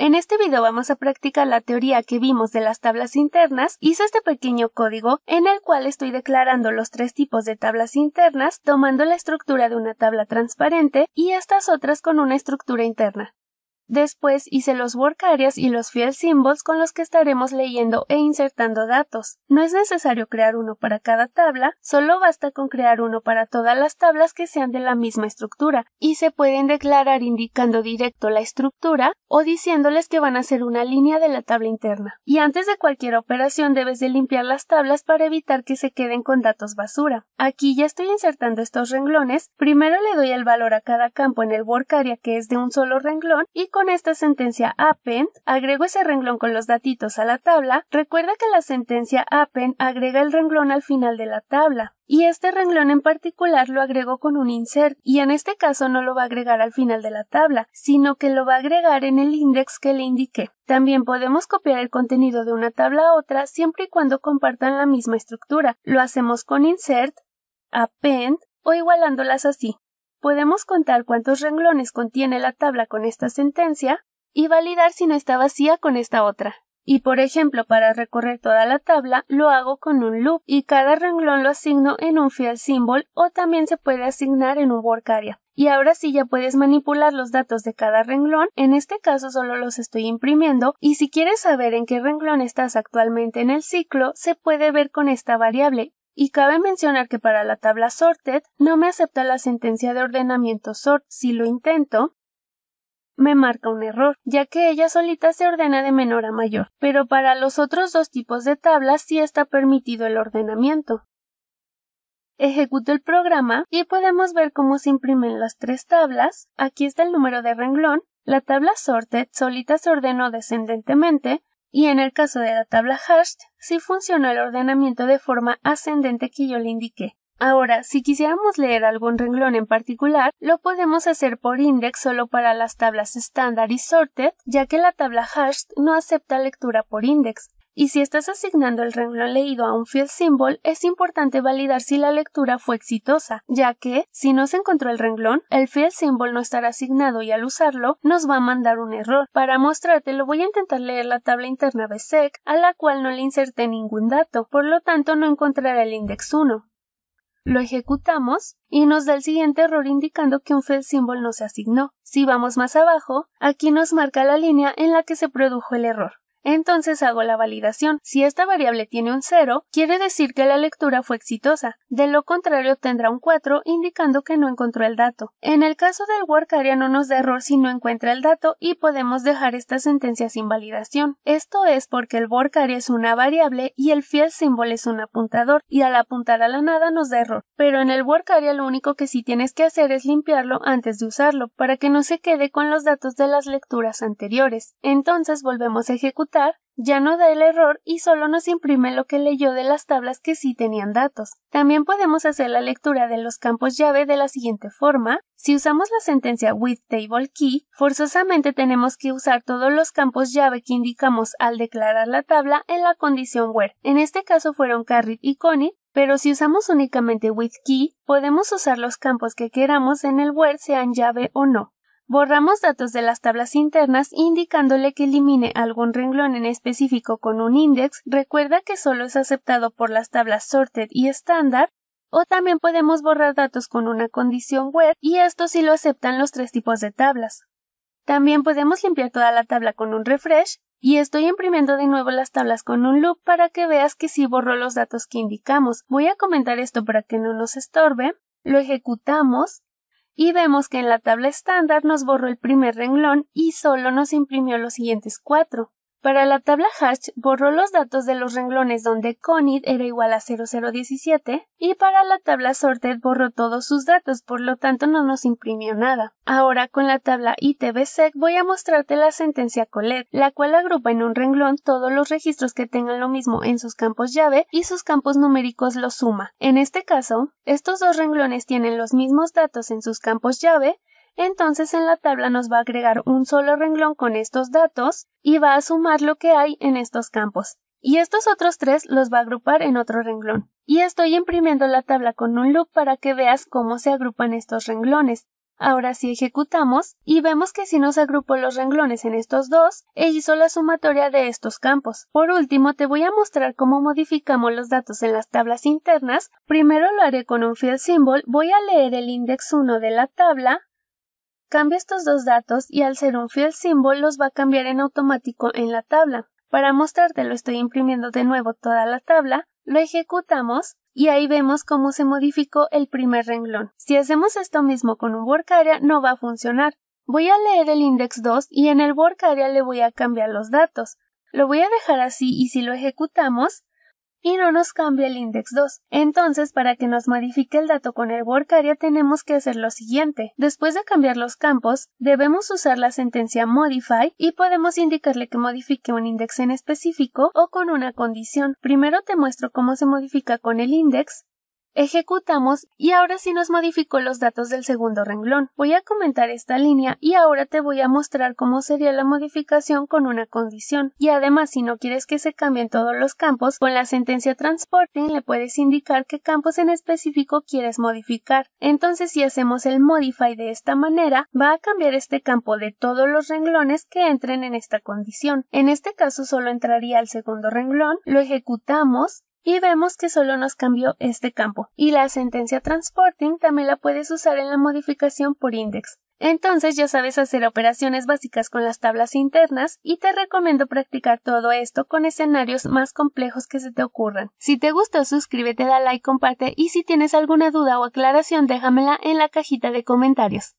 En este video vamos a practicar la teoría que vimos de las tablas internas. Hice este pequeño código en el cual estoy declarando los tres tipos de tablas internas tomando la estructura de una tabla transparente y estas otras con una estructura interna. Después hice los work areas y los field symbols con los que estaremos leyendo e insertando datos. No es necesario crear uno para cada tabla, solo basta con crear uno para todas las tablas que sean de la misma estructura y se pueden declarar indicando directo la estructura o diciéndoles que van a ser una línea de la tabla interna. Y antes de cualquier operación debes de limpiar las tablas para evitar que se queden con datos basura. Aquí ya estoy insertando estos renglones, primero le doy el valor a cada campo en el work area que es de un solo renglón y con con esta sentencia append, agrego ese renglón con los datitos a la tabla, recuerda que la sentencia append agrega el renglón al final de la tabla. Y este renglón en particular lo agrego con un insert, y en este caso no lo va a agregar al final de la tabla, sino que lo va a agregar en el index que le indiqué. También podemos copiar el contenido de una tabla a otra siempre y cuando compartan la misma estructura. Lo hacemos con insert, append o igualándolas así podemos contar cuántos renglones contiene la tabla con esta sentencia y validar si no está vacía con esta otra. Y por ejemplo, para recorrer toda la tabla, lo hago con un loop y cada renglón lo asigno en un field symbol o también se puede asignar en un work Y ahora sí ya puedes manipular los datos de cada renglón, en este caso solo los estoy imprimiendo y si quieres saber en qué renglón estás actualmente en el ciclo, se puede ver con esta variable y cabe mencionar que para la tabla sorted no me acepta la sentencia de ordenamiento sort. Si lo intento, me marca un error, ya que ella solita se ordena de menor a mayor, pero para los otros dos tipos de tablas sí está permitido el ordenamiento. Ejecuto el programa y podemos ver cómo se imprimen las tres tablas. Aquí está el número de renglón. La tabla sorted solita se ordenó descendentemente, y en el caso de la tabla hash, sí funcionó el ordenamiento de forma ascendente que yo le indiqué. Ahora, si quisiéramos leer algún renglón en particular, lo podemos hacer por index solo para las tablas estándar y sorted, ya que la tabla hashed no acepta lectura por index. Y si estás asignando el renglón leído a un field symbol, es importante validar si la lectura fue exitosa, ya que, si no se encontró el renglón, el field symbol no estará asignado y al usarlo, nos va a mandar un error. Para mostrártelo voy a intentar leer la tabla interna BSEC, a la cual no le inserté ningún dato, por lo tanto no encontrará el index 1. Lo ejecutamos y nos da el siguiente error indicando que un field symbol no se asignó. Si vamos más abajo, aquí nos marca la línea en la que se produjo el error. Entonces hago la validación. Si esta variable tiene un 0, quiere decir que la lectura fue exitosa. De lo contrario tendrá un 4, indicando que no encontró el dato. En el caso del workarea no nos da error si no encuentra el dato y podemos dejar esta sentencia sin validación. Esto es porque el workarea es una variable y el fiel símbolo es un apuntador, y al apuntar a la nada nos da error. Pero en el workarea lo único que sí tienes que hacer es limpiarlo antes de usarlo, para que no se quede con los datos de las lecturas anteriores. Entonces volvemos a ejecutar ya no da el error y solo nos imprime lo que leyó de las tablas que sí tenían datos. También podemos hacer la lectura de los campos llave de la siguiente forma. Si usamos la sentencia with table key, forzosamente tenemos que usar todos los campos llave que indicamos al declarar la tabla en la condición where. En este caso fueron carrit y conit, pero si usamos únicamente with key, podemos usar los campos que queramos en el where sean llave o no. Borramos datos de las tablas internas indicándole que elimine algún renglón en específico con un index. Recuerda que solo es aceptado por las tablas sorted y estándar. O también podemos borrar datos con una condición where y esto sí lo aceptan los tres tipos de tablas. También podemos limpiar toda la tabla con un refresh y estoy imprimiendo de nuevo las tablas con un loop para que veas que sí borró los datos que indicamos. Voy a comentar esto para que no nos estorbe. Lo ejecutamos y vemos que en la tabla estándar nos borró el primer renglón y solo nos imprimió los siguientes cuatro. Para la tabla hash borró los datos de los renglones donde Conid era igual a 0017 y para la tabla sorted borró todos sus datos, por lo tanto no nos imprimió nada. Ahora con la tabla ITBSEC voy a mostrarte la sentencia Colet, la cual agrupa en un renglón todos los registros que tengan lo mismo en sus campos llave y sus campos numéricos los suma. En este caso, estos dos renglones tienen los mismos datos en sus campos llave, entonces en la tabla nos va a agregar un solo renglón con estos datos y va a sumar lo que hay en estos campos. Y estos otros tres los va a agrupar en otro renglón. Y estoy imprimiendo la tabla con un loop para que veas cómo se agrupan estos renglones. Ahora si sí ejecutamos y vemos que si nos agrupó los renglones en estos dos e hizo la sumatoria de estos campos. Por último, te voy a mostrar cómo modificamos los datos en las tablas internas. Primero lo haré con un field symbol, voy a leer el index 1 de la tabla Cambio estos dos datos y al ser un fiel símbolo los va a cambiar en automático en la tabla. Para mostrarte lo estoy imprimiendo de nuevo toda la tabla, lo ejecutamos y ahí vemos cómo se modificó el primer renglón. Si hacemos esto mismo con un work area no va a funcionar. Voy a leer el index 2 y en el work area le voy a cambiar los datos. Lo voy a dejar así y si lo ejecutamos, y no nos cambia el index 2. Entonces, para que nos modifique el dato con el work area tenemos que hacer lo siguiente. Después de cambiar los campos, debemos usar la sentencia modify y podemos indicarle que modifique un index en específico o con una condición. Primero te muestro cómo se modifica con el index Ejecutamos y ahora sí nos modificó los datos del segundo renglón. Voy a comentar esta línea y ahora te voy a mostrar cómo sería la modificación con una condición. Y además, si no quieres que se cambien todos los campos, con la sentencia transporting le puedes indicar qué campos en específico quieres modificar. Entonces, si hacemos el modify de esta manera, va a cambiar este campo de todos los renglones que entren en esta condición. En este caso solo entraría al segundo renglón, lo ejecutamos y vemos que solo nos cambió este campo. Y la sentencia transporting también la puedes usar en la modificación por index. Entonces ya sabes hacer operaciones básicas con las tablas internas y te recomiendo practicar todo esto con escenarios más complejos que se te ocurran. Si te gustó suscríbete, da like, comparte y si tienes alguna duda o aclaración déjamela en la cajita de comentarios.